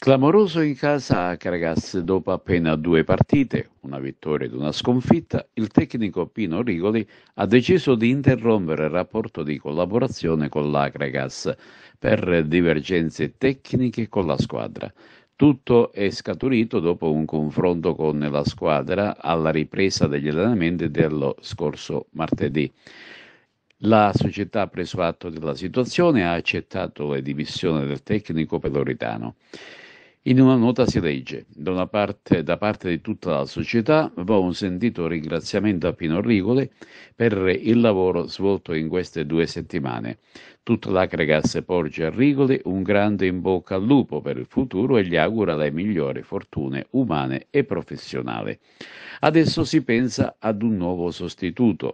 Clamoroso in casa Acragas dopo appena due partite, una vittoria ed una sconfitta, il tecnico Pino Rigoli ha deciso di interrompere il rapporto di collaborazione con l'Acragas per divergenze tecniche con la squadra. Tutto è scaturito dopo un confronto con la squadra alla ripresa degli allenamenti dello scorso martedì. La società ha preso atto della situazione e ha accettato le dimissioni del tecnico peloritano. In una nota si legge, da, parte, da parte di tutta la società va un sentito ringraziamento a Pino Rigole per il lavoro svolto in queste due settimane. Tutta l'Acregas porge a Rigole un grande in bocca al lupo per il futuro e gli augura le migliori fortune umane e professionali. Adesso si pensa ad un nuovo sostituto.